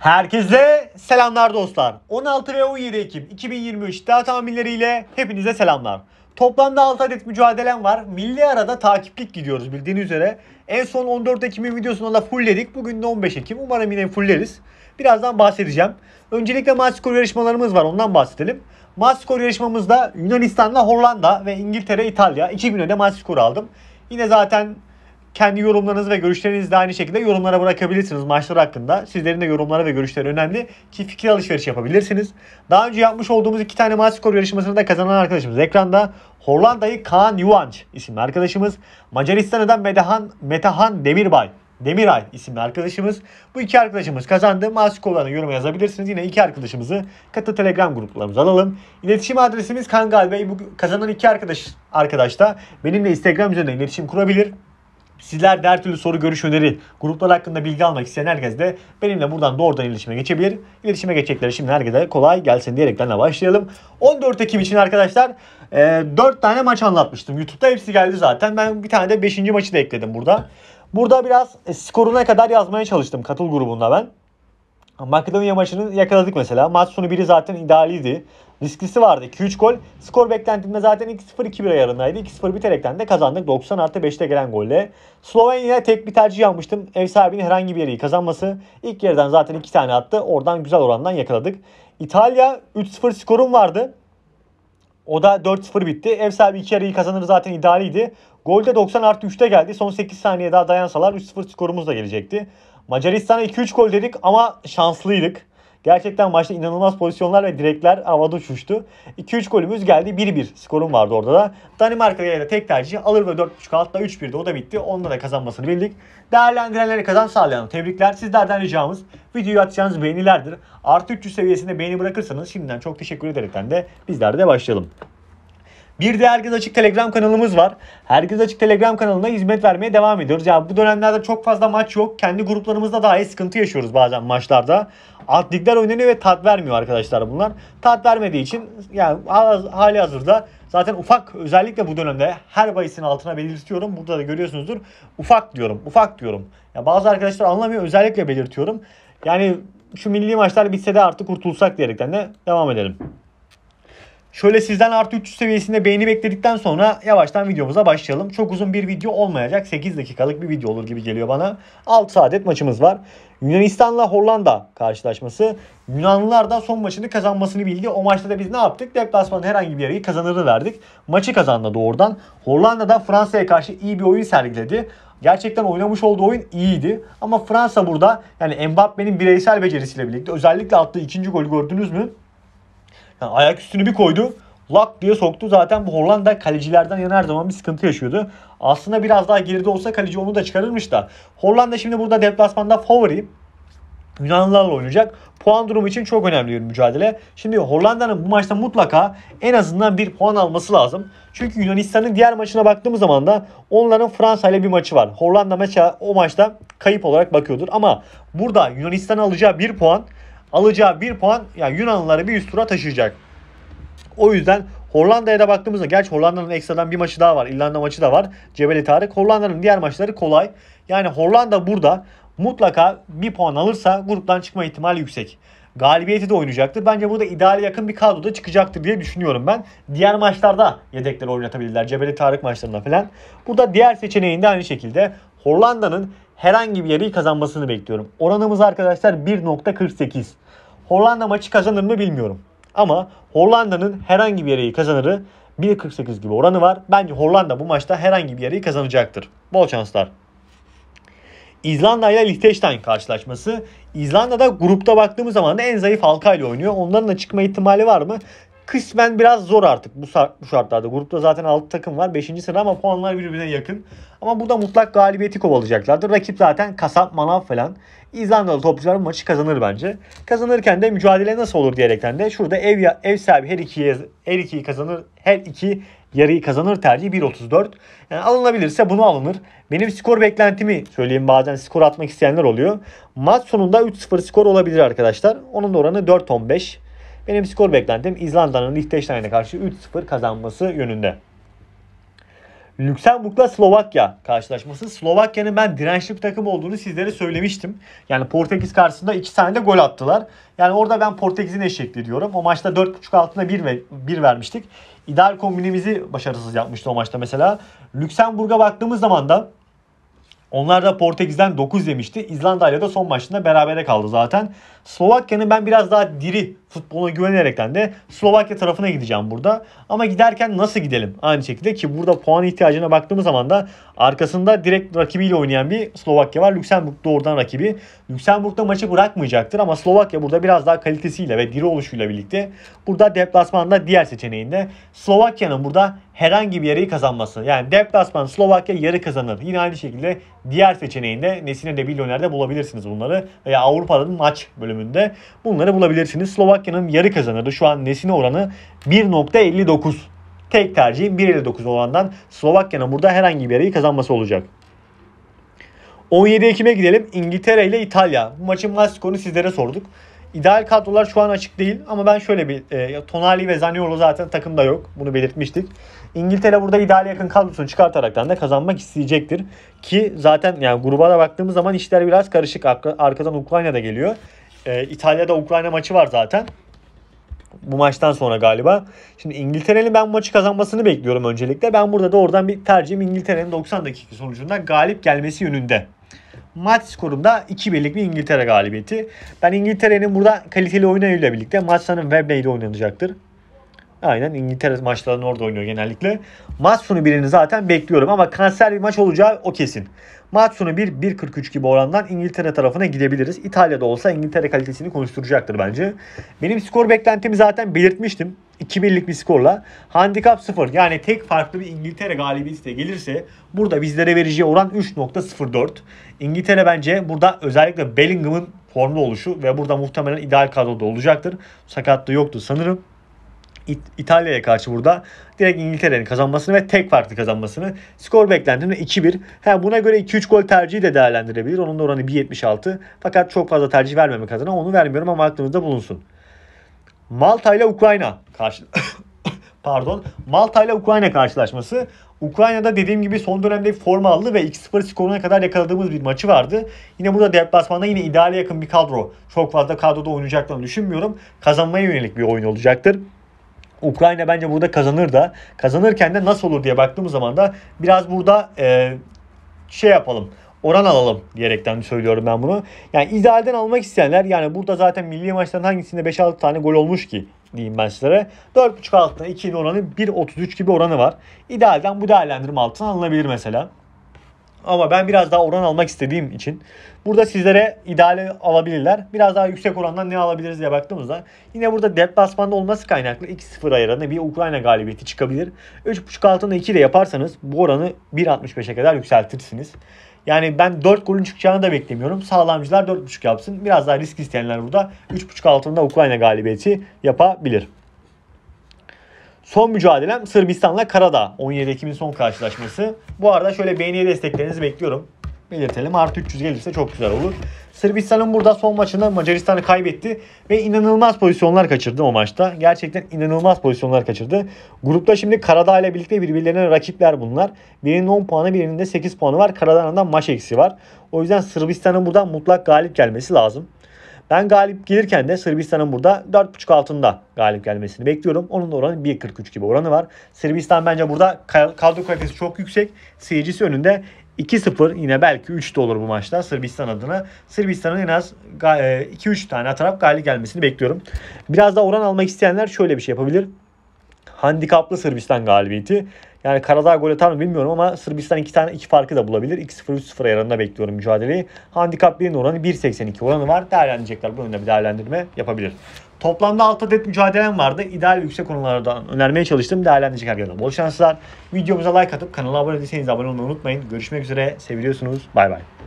Herkese selamlar dostlar. 16 ve 17 Ekim 2023 iddia tahminleriyle hepinize selamlar. Toplamda 6 adet mücadelem var. Milli arada takiplik gidiyoruz bildiğiniz üzere. En son 14 Ekim'in videosunda da fullledik. Bugün de 15 Ekim. Umarım yine fulleriz. Birazdan bahsedeceğim. Öncelikle maç skor yarışmalarımız var. Ondan bahsedelim. Maç skor yarışmamızda Yunanistan'la Hollanda ve İngiltere, İtalya. 2 güne de maç skoru aldım. Yine zaten kendi yorumlarınız ve görüşlerinizi de aynı şekilde yorumlara bırakabilirsiniz maçlar hakkında. Sizlerin de yorumları ve görüşleri önemli ki fikir alışverişi yapabilirsiniz. Daha önce yapmış olduğumuz iki tane maç skor yarışmasını da kazanan arkadaşımız ekranda. Hollanda'yı Kaan Yuvanç isimli arkadaşımız. Macaristan'dan Metehan, Metehan Demirbay Demiray isimli arkadaşımız. Bu iki arkadaşımız kazandı. Mask olanı yoruma yazabilirsiniz. Yine iki arkadaşımızı katı telegram gruplarımıza alalım. İletişim adresimiz Kangal Bey. Bu kazanan iki arkadaş, arkadaş da benimle Instagram üzerinden iletişim kurabilir. Sizler de her türlü soru, görüş, öneri, gruplar hakkında bilgi almak isteyen herkes de benimle buradan doğrudan iletişime geçebilir. İletişime geçecekleri şimdi herkese kolay gelsin diyerekten de başlayalım. 14 Ekim için arkadaşlar 4 e, tane maç anlatmıştım. Youtube'da hepsi geldi zaten. Ben bir tane de 5. maçı da ekledim burada. Burada biraz e, skoruna kadar yazmaya çalıştım katıl grubunda ben. Makedonya maçını yakaladık mesela. Maç sonu biri zaten idealiydi riskisi vardı. 2-3 gol. Skor beklentimde zaten 2-0-2-1 ayarındaydı. 2-0 biterekten de kazandık. 90 artı 5'te gelen golle. Slovenya'ya tek bir tercih yapmıştım. Ev sahibinin herhangi bir yeri kazanması. İlk yerden zaten 2 tane attı. Oradan güzel orandan yakaladık. İtalya 3-0 skorum vardı. O da 4-0 bitti. Ev sahibi 2 yarıyı kazanır zaten idealiydi. Gol de 90 artı 3'te geldi. Son 8 saniye daha dayansalar 3-0 skorumuz da gelecekti. Macaristan'a 2-3 gol dedik ama şanslıydık. Gerçekten maçta inanılmaz pozisyonlar ve direkler havada uçuştu. 2-3 golümüz geldi. 1-1 skorum vardı orada da. Danimarka ile tek tercih alır ve 4.5 altla 3-1'de o da bitti. Onda da kazanmasını bildik. Değerlendirenlere kazan sağlayan tebrikler. Sizlerden ricamız videoyu atacağınız beğenilerdir. Artı 300 seviyesinde beğeni bırakırsanız şimdiden çok teşekkür ederekten de bizler de başlayalım. Bir de Herkes Açık Telegram kanalımız var. Herkes Açık Telegram kanalına hizmet vermeye devam ediyoruz. Ya bu dönemlerde çok fazla maç yok. Kendi gruplarımızda dahi sıkıntı yaşıyoruz bazen maçlarda. Alt ligler oynanıyor ve tat vermiyor arkadaşlar bunlar. Tat vermediği için yani hali hazırda Zaten ufak özellikle bu dönemde her bahisin altına belirtiyorum. Burada da görüyorsunuzdur. Ufak diyorum. Ufak diyorum. Ya bazı arkadaşlar anlamıyor. Özellikle belirtiyorum. Yani şu milli maçlar bitse de artık kurtulsak diyerekten de devam edelim. Şöyle sizden artı 300 seviyesinde beğeni bekledikten sonra yavaştan videomuza başlayalım. Çok uzun bir video olmayacak. 8 dakikalık bir video olur gibi geliyor bana. 6 adet maçımız var. Yunanistan'la Hollanda karşılaşması. Yunanlılar da son maçını kazanmasını bildi. O maçta da biz ne yaptık? Deplasmanın herhangi bir yeri kazanırı verdik. Maçı kazandı doğrudan. Hollanda da Fransa'ya karşı iyi bir oyun sergiledi. Gerçekten oynamış olduğu oyun iyiydi. Ama Fransa burada yani Mbappe'nin bireysel becerisiyle birlikte özellikle attığı ikinci golü gördünüz mü? Yani ayak üstünü bir koydu. Lak diye soktu. Zaten bu Hollanda kalecilerden yana her zaman bir sıkıntı yaşıyordu. Aslında biraz daha geride olsa kaleci onu da çıkarırmış da. Hollanda şimdi burada deplasmanda favori. Yunanlılarla oynayacak. Puan durumu için çok önemli bir mücadele. Şimdi Hollanda'nın bu maçta mutlaka en azından bir puan alması lazım. Çünkü Yunanistan'ın diğer maçına baktığımız zaman da onların Fransa ile bir maçı var. Hollanda maça o maçta kayıp olarak bakıyordur. Ama burada Yunanistan alacağı bir puan alacağı bir puan yani Yunanlıları bir üst tura taşıyacak. O yüzden Hollanda'ya da baktığımızda gerçi Hollanda'nın ekstradan bir maçı daha var. İrlanda maçı da var. Cebeli Tarık. Hollanda'nın diğer maçları kolay. Yani Hollanda burada mutlaka bir puan alırsa gruptan çıkma ihtimali yüksek. Galibiyeti de oynayacaktır. Bence burada ideal yakın bir kadroda çıkacaktır diye düşünüyorum ben. Diğer maçlarda yedekleri oynatabilirler. Cebeli Tarık maçlarında falan. Burada diğer seçeneğinde aynı şekilde Hollanda'nın herhangi bir yarıyı kazanmasını bekliyorum. Oranımız arkadaşlar 1.48. Hollanda maçı kazanır mı bilmiyorum. Ama Hollanda'nın herhangi bir yarıyı kazanırı 1.48 gibi oranı var. Bence Hollanda bu maçta herhangi bir yarıyı kazanacaktır. Bol şanslar. İzlanda ile Liechtenstein karşılaşması. İzlanda'da grupta baktığımız zaman da en zayıf halka ile oynuyor. Onların da çıkma ihtimali var mı? kısmen biraz zor artık bu, bu şartlarda. Grupta zaten 6 takım var. 5. sıra ama puanlar birbirine yakın. Ama burada mutlak galibiyeti kovalayacaklardır. Rakip zaten kasap, manav falan. İzlandalı topçular bu maçı kazanır bence. Kazanırken de mücadele nasıl olur diyerekten de şurada ev ya, ev sahibi her iki her iki kazanır. Her iki yarıyı kazanır tercihi 1.34. Yani alınabilirse bunu alınır. Benim skor beklentimi söyleyeyim bazen skor atmak isteyenler oluyor. Maç sonunda 3-0 skor olabilir arkadaşlar. Onun da oranı 4.15. Benim skor beklentim İzlanda'nın Liechtenstein'e karşı 3-0 kazanması yönünde. Lüksemburg'la Slovakya karşılaşması. Slovakya'nın ben dirençli bir takım olduğunu sizlere söylemiştim. Yani Portekiz karşısında 2 tane de gol attılar. Yani orada ben Portekiz'in eşekli diyorum. O maçta 4.5 altına 1, ve, 1 vermiştik. İdeal kombinimizi başarısız yapmıştı o maçta mesela. Lüksemburg'a baktığımız zaman da onlar da Portekiz'den 9 yemişti. İzlanda ile de son maçında berabere kaldı zaten. Slovakya'nın ben biraz daha diri Futboluna güvenerekten de Slovakya tarafına gideceğim burada. Ama giderken nasıl gidelim? Aynı şekilde ki burada puan ihtiyacına baktığımız zaman da arkasında direkt rakibiyle oynayan bir Slovakya var. Lüksemburg doğrudan rakibi. Lüksemburg da maçı bırakmayacaktır ama Slovakya burada biraz daha kalitesiyle ve diri oluşuyla birlikte burada deplasmanda diğer seçeneğinde Slovakya'nın burada herhangi bir yarıyı kazanması. Yani deplasman Slovakya yarı kazanır. Yine aynı şekilde diğer seçeneğinde Nesine de Bilyoner'de bulabilirsiniz bunları. Veya Avrupa'nın maç bölümünde bunları bulabilirsiniz. Slovakya Malatya'nın yarı kazanırdı. Şu an nesine oranı 1.59. Tek tercihim 1.59 orandan Slovakya'nın burada herhangi bir yarayı kazanması olacak. 17 Ekim'e gidelim. İngiltere ile İtalya. Bu maçın maç sizlere sorduk. İdeal kadrolar şu an açık değil ama ben şöyle bir e, Tonali ve Zaniolo zaten takımda yok. Bunu belirtmiştik. İngiltere burada ideal yakın kadrosunu çıkartaraktan da kazanmak isteyecektir. Ki zaten yani gruba da baktığımız zaman işler biraz karışık. Arkadan Ukrayna da geliyor. E, İtalya'da Ukrayna maçı var zaten. Bu maçtan sonra galiba. Şimdi İngiltere'nin ben bu maçı kazanmasını bekliyorum öncelikle. Ben burada da oradan bir tercihim İngiltere'nin 90 dakika sonucunda galip gelmesi yönünde. Maç skorunda 2-1'lik bir İngiltere galibiyeti. Ben İngiltere'nin burada kaliteli oyunuyla birlikte maç sanırım Wembley'de oynanacaktır. Aynen İngiltere maçlarını orada oynuyor genellikle. Maç sonu birini zaten bekliyorum ama kanser bir maç olacağı o kesin. Maç sonu 1 1.43 gibi orandan İngiltere tarafına gidebiliriz. İtalya'da olsa İngiltere kalitesini konuşturacaktır bence. Benim skor beklentimi zaten belirtmiştim. 2-1'lik bir skorla. Handikap 0 yani tek farklı bir İngiltere galibiyeti de gelirse burada bizlere vereceği oran 3.04. İngiltere bence burada özellikle Bellingham'ın formda oluşu ve burada muhtemelen ideal kadroda olacaktır. Sakatlığı yoktu sanırım. İtalya'ya karşı burada direkt İngiltere'nin kazanmasını ve tek farklı kazanmasını skor beklentimde 2-1. Ha, buna göre 2-3 gol tercihi de değerlendirebilir. Onun da oranı 1.76. Fakat çok fazla tercih vermemek adına onu vermiyorum ama aklınızda bulunsun. Malta ile Ukrayna karşı pardon Malta ile Ukrayna karşılaşması. Ukrayna'da dediğim gibi son dönemde forma aldı ve 2-0 skoruna kadar yakaladığımız bir maçı vardı. Yine burada deplasmanda yine ideale yakın bir kadro. Çok fazla kadroda oynayacaklarını düşünmüyorum. Kazanmaya yönelik bir oyun olacaktır. Ukrayna bence burada kazanır da kazanırken de nasıl olur diye baktığımız zaman da biraz burada e, şey yapalım oran alalım diyerekten söylüyorum ben bunu. Yani idealden almak isteyenler yani burada zaten milli maçların hangisinde 5-6 tane gol olmuş ki diyeyim ben sizlere. 4.5 altına 2'nin oranı 1.33 gibi oranı var. İdealden bu değerlendirme altına alınabilir mesela. Ama ben biraz daha oran almak istediğim için burada sizlere ideale alabilirler. Biraz daha yüksek orandan ne alabiliriz diye baktığımızda yine burada deplasmanda olması kaynaklı 2-0 ayarında bir Ukrayna galibiyeti çıkabilir. 3.5 altında 2 de yaparsanız bu oranı 1.65'e kadar yükseltirsiniz. Yani ben 4 golün çıkacağını da beklemiyorum. Sağlamcılar 4.5 yapsın. Biraz daha risk isteyenler burada 3.5 altında Ukrayna galibiyeti yapabilir. Son mücadelem Sırbistan'la Karadağ. 17 Ekim'in son karşılaşması. Bu arada şöyle beğeniye desteklerinizi bekliyorum. Belirtelim. Artı 300 gelirse çok güzel olur. Sırbistan'ın burada son maçında Macaristan'ı kaybetti. Ve inanılmaz pozisyonlar kaçırdı o maçta. Gerçekten inanılmaz pozisyonlar kaçırdı. Grupta şimdi Karadağ ile birlikte birbirlerine rakipler bunlar. Birinin 10 puanı birinin de 8 puanı var. Karadağ'ın maç eksi var. O yüzden Sırbistan'ın buradan mutlak galip gelmesi lazım. Ben galip gelirken de Sırbistan'ın burada 4.5 altında galip gelmesini bekliyorum. Onun da oranı 1.43 gibi oranı var. Sırbistan bence burada kadro kalitesi çok yüksek. Seyircisi önünde 2-0 yine belki 3 de olur bu maçta Sırbistan adına. Sırbistan'ın en az 2-3 e, tane atarak galip gelmesini bekliyorum. Biraz daha oran almak isteyenler şöyle bir şey yapabilir handikaplı Sırbistan galibiyeti. Yani Karadağ gol atar mı bilmiyorum ama Sırbistan iki tane iki farkı da bulabilir. 2-0 3-0 ayarında bekliyorum mücadeleyi. Handikap 1'in oranı 1.82 oranı var. Değerlendirecekler. Bu yönde bir değerlendirme yapabilir. Toplamda 6 adet mücadelem vardı. İdeal yüksek oranlardan önermeye çalıştım. Değerlendirecek herkese bol şanslar. Videomuza like atıp kanala abone değilseniz abone olmayı unutmayın. Görüşmek üzere. Seviyorsunuz. Bay bay.